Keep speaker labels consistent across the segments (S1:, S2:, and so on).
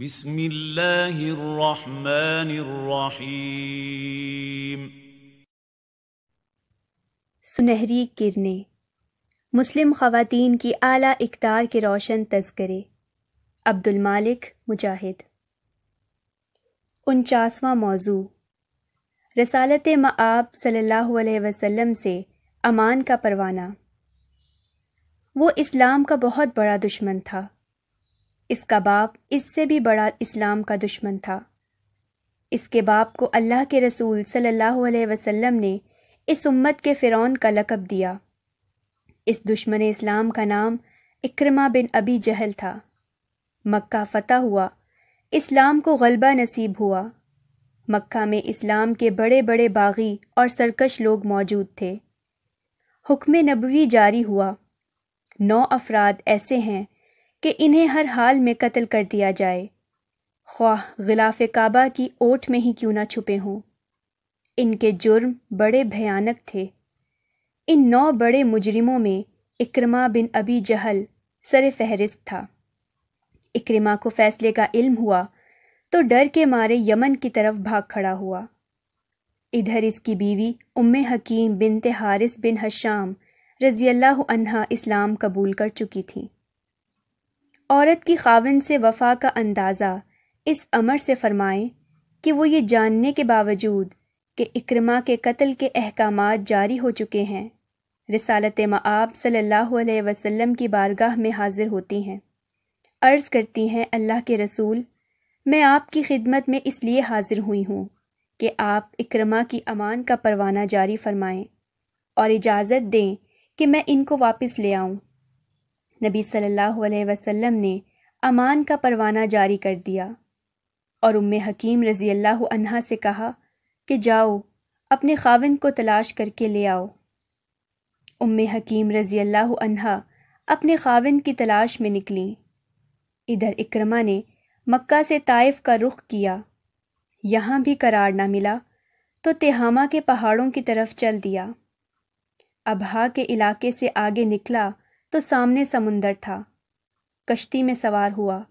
S1: بسم الله الرحمن الرحيم सुनहरी किरने मुस्लिम ख़वातीन की आला इकदार के रोशन तस्करे अब्दुल मालिक मुजाहिद उनचासवां मौजू रसालत मआब सल्लल्लाहु अलैहि वसल्लम से अमान का परवाना वो इस्लाम का बहुत बड़ा दुश्मन था इसका बाप इससे भी बड़ा इस्लाम का दुश्मन था इसके बाप को अल्लाह के रसूल सल्लल्लाहु अलैहि वसल्लम ने इस उम्मत के फ़िरौन का लकब दिया इस दुश्मन इस्लाम का नाम इक्रमा बिन अबी जहल था मक्का फ़तह हुआ इस्लाम को गलबा नसीब हुआ मक्का में इस्लाम के बड़े बड़े बागी और सरकश लोग मौजूद थे हुक्म नबवी जारी हुआ नौ अफराद ऐसे हैं कि इन्हें हर हाल में कत्ल कर दिया जाए ख्वाह गिलाफ काबा की ओट में ही क्यों ना छुपे हों इनके जुर्म बड़े भयानक थे इन नौ बड़े मुजरिमों में इक्रमा बिन अबी जहल सर फहरिस्त था इक्रमा को फैसले का इल्म हुआ तो डर के मारे यमन की तरफ भाग खड़ा हुआ इधर इसकी बीवी उम्म हकीम बिन तिहारिस बिन हशाम रज़ी अल्लाह अन्हा इस्लाम कबूल कर चुकी थीं औरत की खाविन से वफा का अंदाज़ा इस अमर से फरमाएं कि वो ये जानने के बावजूद कि इक्रमा के कत्ल के अहकाम जारी हो चुके हैं रसालत मआब सल्लल्लाहु अलैहि वसल्लम की बारगाह में हाजिर होती हैं अर्ज़ करती हैं अल्लाह के रसूल मैं आपकी खिदमत में इसलिए हाजिर हुई हूँ कि आप इक्रमा की अमान का परवाना जारी फरमाएं और इजाज़त दें कि मैं इनको वापस ले आऊँ नबी सल्लल्लाहु अलैहि वसल्लम ने अमान का परवाना जारी कर दिया और उम्म हकीम रज़ी अल्लाह अनहा से कहा कि जाओ अपने खाविन को तलाश करके ले आओ उम्म हकीम रज़ी अल्लाह अनहा अपने खाविन की तलाश में निकली इधर इक्रमा ने मक्का से ताइफ का रुख किया यहाँ भी करार ना मिला तो तेहामा के पहाड़ों की तरफ चल दिया अबहा के इलाके से आगे निकला तो सामने समुंदर था कश्ती में सवार हुआ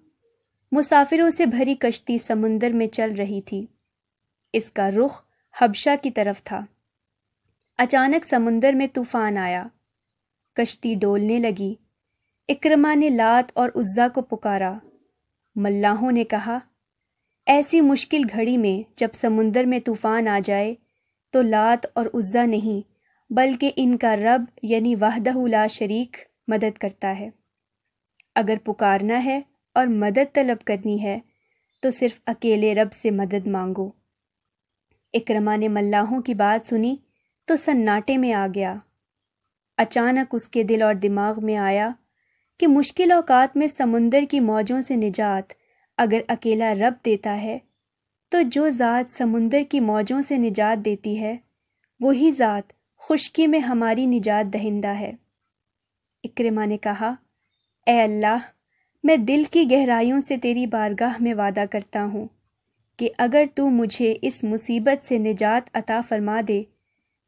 S1: मुसाफिरों से भरी कश्ती समुंदर में चल रही थी इसका रुख हबशा की तरफ था अचानक समुंदर में तूफान आया कश्ती डोलने लगी इक्रमा ने लात और उज्जा को पुकारा मल्लाहों ने कहा ऐसी मुश्किल घड़ी में जब समुंदर में तूफान आ जाए तो लात और उज्जा नहीं बल्कि इनका रब यानी वाहदहुला शरीक मदद करता है अगर पुकारना है और मदद तलब करनी है तो सिर्फ अकेले रब से मदद मांगो इकरमा ने मल्लाहों की बात सुनी तो सन्नाटे में आ गया अचानक उसके दिल और दिमाग में आया कि मुश्किल औकात में समुंदर की मौजों से निजात अगर अकेला रब देता है तो जो ज़ात समुंदर की मौजों से निजात देती है वही ज़ात खुशकी में हमारी निजात दहिंदा है इक्रमा ने कहा ए अल्लाह मैं दिल की गहराइयों से तेरी बारगाह में वादा करता हूँ कि अगर तू मुझे इस मुसीबत से निजात अता फरमा दे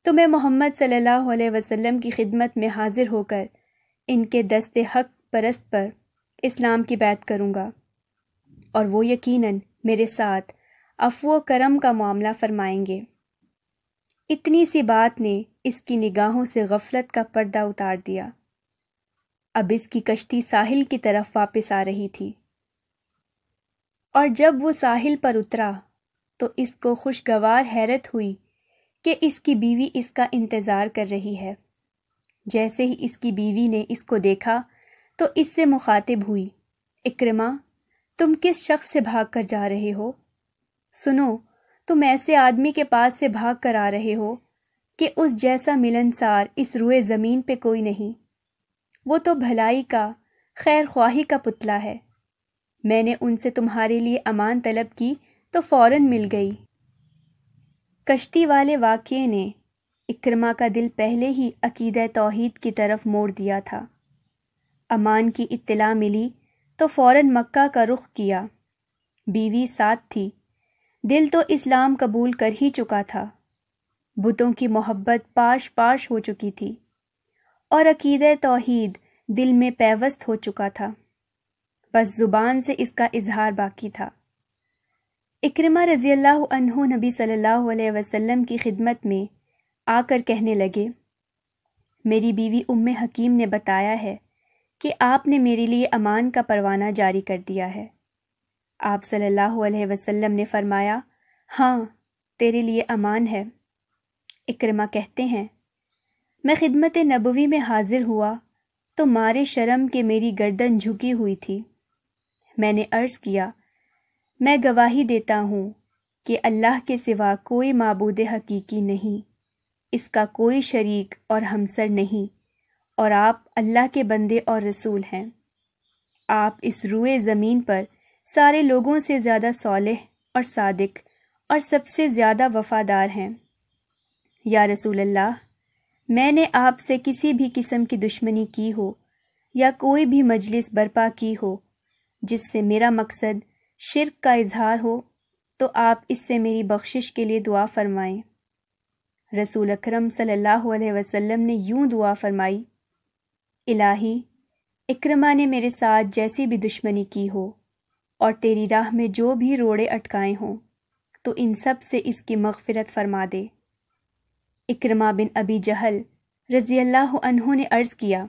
S1: तो मैं मोहम्मद सल्लल्लाहु अलैहि वसल्लम की खिदमत में हाजिर होकर इनके दस्ते हक परस्त पर इस्लाम की बैत करूँगा और वो यकीनन मेरे साथ अफो करम का मामला फरमाएंगे इतनी सी बात ने इसकी निगाहों से गफलत का पर्दा उतार दिया अब इसकी कश्ती साहिल की तरफ वापस आ रही थी और जब वो साहिल पर उतरा तो इसको खुशगवार हैरत हुई कि इसकी बीवी इसका इंतज़ार कर रही है जैसे ही इसकी बीवी ने इसको देखा तो इससे मुखातिब हुई इक्रमा तुम किस शख्स से भाग कर जा रहे हो सुनो तुम ऐसे आदमी के पास से भाग कर आ रहे हो कि उस जैसा मिलनसार इस रुए ज़मीन पे कोई नहीं वो तो भलाई का खैर ख्वाही का पुतला है मैंने उनसे तुम्हारे लिए अमान तलब की तो फौरन मिल गई कश्ती वाले वाक्य ने इक्रमा का दिल पहले ही अकीद तोहद की तरफ मोड़ दिया था अमान की इत्तला मिली तो फौरन मक्का का रुख किया बीवी साथ थी दिल तो इस्लाम कबूल कर ही चुका था बुतों की मोहब्बत पाश पाश हो चुकी थी और अकीद तोहद दिल में पैवस्त हो चुका था बस ज़ुबान से इसका इजहार बाकी था इकरमा रजी अल्लाह नबी सल्लल्लाहु अलैहि वसल्लम की खिदमत में आकर कहने लगे मेरी बीवी उम्म हकीम ने बताया है कि आपने मेरे लिए अमान का परवाना जारी कर दिया है आप सल्लल्लाहु अलैहि वसल्लम ने फरमाया हाँ तेरे लिए अमान है इकरमा कहते हैं मैं खिदमत नबवी में हाजिर हुआ तो मारे शर्म के मेरी गर्दन झुकी हुई थी मैंने अर्ज़ किया मैं गवाही देता हूँ कि अल्लाह के सिवा कोई मबूद हकीकी नहीं इसका कोई शरीक और हमसर नहीं और आप अल्लाह के बंदे और रसूल हैं आप इस रुए ज़मीन पर सारे लोगों से ज़्यादा सौलह और सादिक और सबसे ज़्यादा वफ़ादार हैं या रसूल अल्लाह मैंने आपसे किसी भी किस्म की दुश्मनी की हो या कोई भी मजलिस बर्पा की हो जिससे मेरा मकसद शिरक का इजहार हो तो आप इससे मेरी बख्शिश के लिए दुआ फरमाएं रसूल अकरम सल्लल्लाहु अलैहि वसल्लम ने यूं दुआ फरमाई इलाही इक्रमा ने मेरे साथ जैसी भी दुश्मनी की हो और तेरी राह में जो भी रोड़े अटकाए हों तो इन सब से इसकी मगफरत फरमा दे इकरमा बिन अबी जहल रजी अल्लाह अनहों ने अर्ज़ किया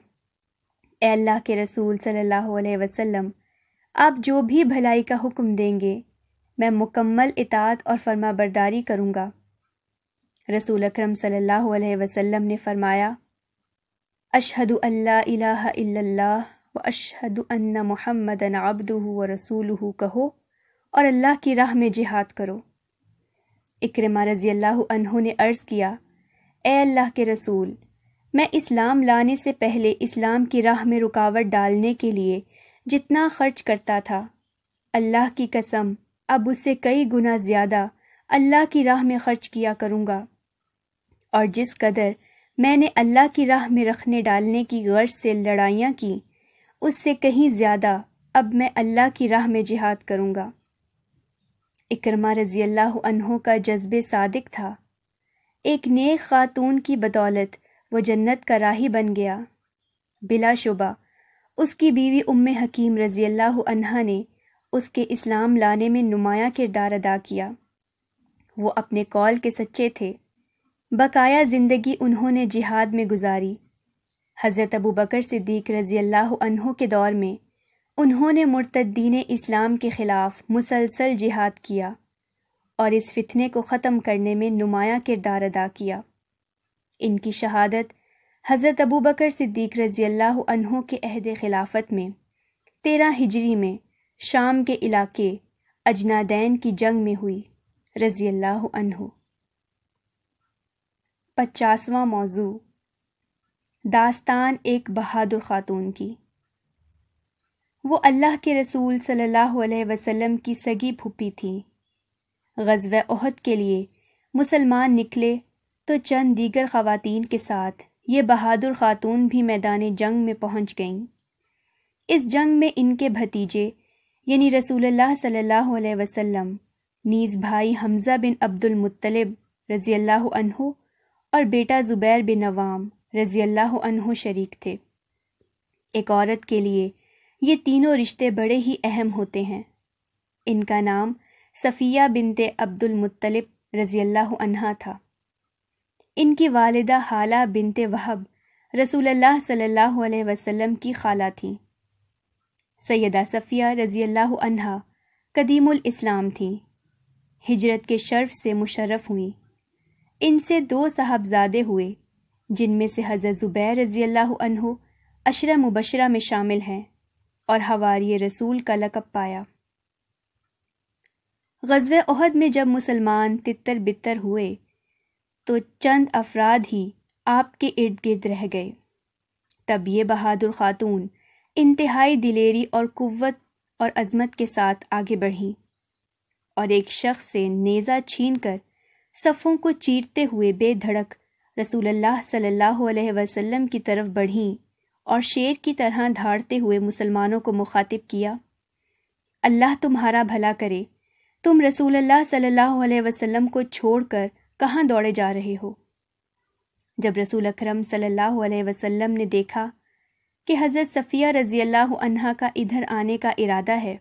S1: ए अल्लाह के रसूल सल्लल्लाहु अलैहि वसल्लम आप जो भी भलाई का हुक्म देंगे मैं मुकम्मल इतात और फर्मा बरदारी करूँगा रसूल अक्रम सम ने फरमाया अशहदु अल्लाह इल्लल्लाह व अशहदु अन्ना मुहम्मदन अब्दुहु व रसूलुहु कहो और अल्लाह की राह में जिहाद करो इकरमा रजी अल्लाह अनहों ने अर्ज़ किया ए अल्लाह के रसूल मैं इस्लाम लाने से पहले इस्लाम की राह में रुकावट डालने के लिए जितना खर्च करता था अल्लाह की कसम अब उससे कई गुना ज़्यादा अल्लाह की राह में खर्च किया करूँगा और जिस कदर मैंने अल्लाह की राह में रखने डालने की गर्ज से लड़ाइयाँ की उससे कहीं ज़्यादा अब मैं अल्लाह की राह में जिहाद करूँगा इकरमा रजी अल्लाह का जज्बे सादिक था एक नेक खातून की बदौलत वो जन्नत का राही बन गया बिला शुबा उसकी बीवी उम्म हकीम रज़ी अल्लाह ने उसके इस्लाम लाने में नुमाया किरदार अदा किया वो अपने कॉल के सच्चे थे बकाया ज़िंदगी उन्होंने जिहाद में गुजारी हज़रत अबू बकर सिद्दीक रज़ी अल्लाह के दौर में उन्होंने मुर्तद्दीन इस्लाम के ख़िलाफ़ मुसलसल जिहाद किया और इस फितने को ख़त्म करने में नुमाया किरदार अदा किया इनकी शहादत हज़रत अबू बकर सिद्दीक रज़ी अल्लाह के अहद खिलाफत में तेरह हिजरी में शाम के इलाके अजनादैन की जंग में हुई रज़ी अल्लाह पचासवा मौजू दास्तान एक बहादुर ख़ातून की वो अल्लाह के रसूल सल्लल्लाहु अलैहि वसल्लम की सगी फूपी थी गजव अहद के लिए मुसलमान निकले तो चंद दीगर खातन के साथ ये बहादुर खातून भी मैदान जंग में पहुंच गईं इस जंग में इनके भतीजे यानि रसूल सल्लल्लाहु अलैहि नीज़ भाई हमज़ा बिन अब्दुल रज़ी अल्लाह और बेटा ज़ुबैर बिन नवाम रज़ी अल्लाह शरीक थे एक औरत के लिए ये तीनों रिश्ते बड़े ही अहम होते हैं इनका नाम सफ़िया बिनते अब्दुल मुत्तलिब अन्हा था इनकी वालदा हाला बिनते वहब रसूलुल्लाह सल्लल्लाहु अलैहि वसल्लम की खाला थीं सैदा सफ़िया रज़ी अन्हा कदीमुल इस्लाम थी हिजरत के शर्फ से मुशर्रफ हुई इनसे दो साहबजादे हुए जिनमें से हज़रत ज़ुबैर रज़ी अनहु अशरा मुबशरा में शामिल हैं और हवारी रसूल का लकब पाया गजब अहद में जब मुसलमान तितर बितर हुए तो चंद अफराद ही आपके इर्द गिर्द रह गए तब ये बहादुर खातून इंतहाई दिलेरी और कुत और अजमत के साथ आगे बढ़ीं और एक शख्स से नेज़ा छीन कर सफ़ों को चीरते हुए बेधड़क रसूल सल्लल्लाहु अलैहि वसल्लम की तरफ बढ़ीं और शेर की तरह धाड़ते हुए मुसलमानों को मुखातिब किया अल्लाह तुम्हारा भला करे तुम अल्लाह सल्लल्लाहु अलैहि वसल्लम को छोड़कर कहाँ दौड़े जा रहे हो जब रसूल अकरम सल्लल्लाहु अलैहि वसल्लम ने देखा कि हज़रत सफ़िया रज़ी अल्लाह अनहा का इधर आने का इरादा है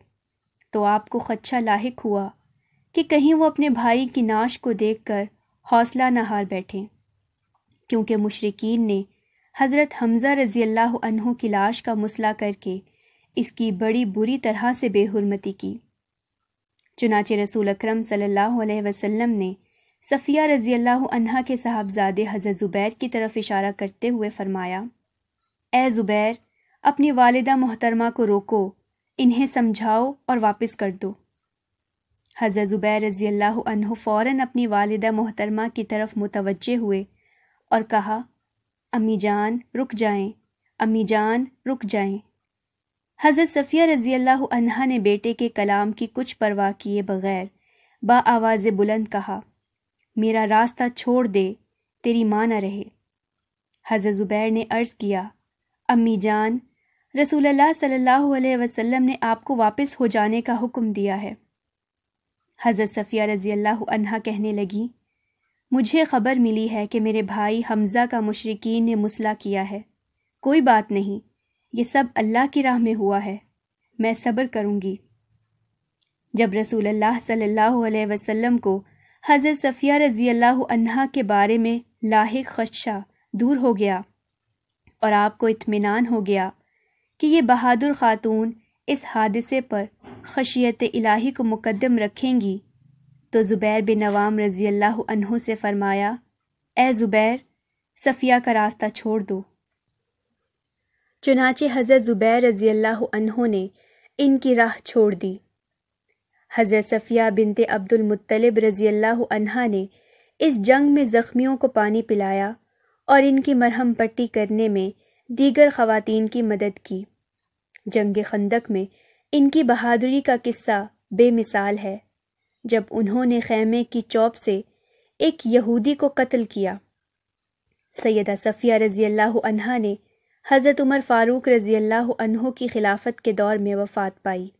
S1: तो आपको खदशा लाक हुआ कि कहीं वो अपने भाई की नाश को देख कर हौसला न हार बैठें क्योंकि मुशरकिन ने हज़रत हमज़ा रज़ी अल्लाह अनहों की लाश का मसला करके इसकी बड़ी बुरी तरह से बेहरमती की चुनाचे रसूल अक्रम सम वसल्लम ने सफ़िया रज़ी अल्लाह के साहबजादे हज़रत ज़ुबैर की तरफ इशारा करते हुए फ़रमाया ए ज़ुबैर अपनी वालदा मोहतरमा को रोको इन्हें समझाओ और वापस कर दो हज़रत ज़ुबैर रज़ी अल्लाह फ़ौर फ़ौरन अपनी वालदा मोहतरमा की तरफ मुतवजे हुए और कहा अम्मी जान रुक जाएं अम्मी जान रुक जाएं हज़रत सफ़िया रज़ी अल्लाह अनहा ने बेटे के कलाम की कुछ परवाह किए बगैर बा आवाज बुलंद कहा मेरा रास्ता छोड़ दे तेरी माँ न रहे हज़रत ज़ुबैर ने अर्ज़ किया अम्मी जान रसूल अल्लाह सल्लल्लाहु अलैहि वसल्लम ने आपको वापस हो जाने का हुक्म दिया है हज़रत सफ़िया रज़ी अल्लाह अनहा कहने लगी मुझे खबर मिली है कि मेरे भाई हमज़ा का मुशरकिन ने मुसला किया है कोई बात नहीं ये सब अल्लाह की राह में हुआ है मैं सब्र करूंगी जब रसूल अल्लाह सल्लल्लाहु अलैहि वसल्लम को हज़रत सफ़िया रज़ी अल्लाह के बारे में लाहिक खदशा दूर हो गया और आपको इत्मीनान हो गया कि ये बहादुर ख़ातून इस हादसे पर खशियत इलाही को मुकदम रखेंगी तो ज़ुबैर बिन अवाम रज़ी अल्लाह से फ़रमाया ए ज़ुबैर सफ़िया का रास्ता छोड़ दो चुनाचे हज़रत ज़ुबैर रज़ी अल्लाह ने इनकी राह छोड़ दी हज़रत सफ़िया बिनते अब्दुलमतलब रज़ी अल्लाह ने इस जंग में ज़ख्मियों को पानी पिलाया और इनकी मरहम पट्टी करने में दीगर ख़वातीन की मदद की जंग खंदक में इनकी बहादुरी का किस्सा बेमिसाल है जब उन्होंने खैमे की चौप से एक यहूदी को कत्ल किया सैदा सफ़िया रज़ी अल्लाह ने हज़रत उमर फ़ारूक रज़ी अल्लाह की खिलाफत के दौर में वफ़ात पाई